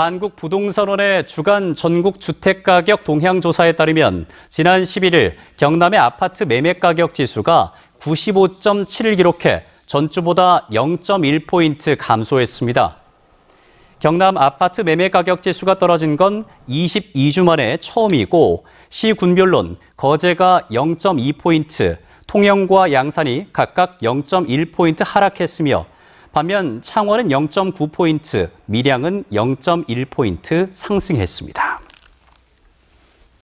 한국부동산원의 주간 전국 주택가격 동향조사에 따르면 지난 11일 경남의 아파트 매매가격 지수가 95.7을 기록해 전주보다 0.1포인트 감소했습니다. 경남 아파트 매매가격 지수가 떨어진 건 22주 만에 처음이고 시군별론 거제가 0.2포인트, 통영과 양산이 각각 0.1포인트 하락했으며 반면 창원은 0.9포인트, 밀양은 0.1포인트 상승했습니다.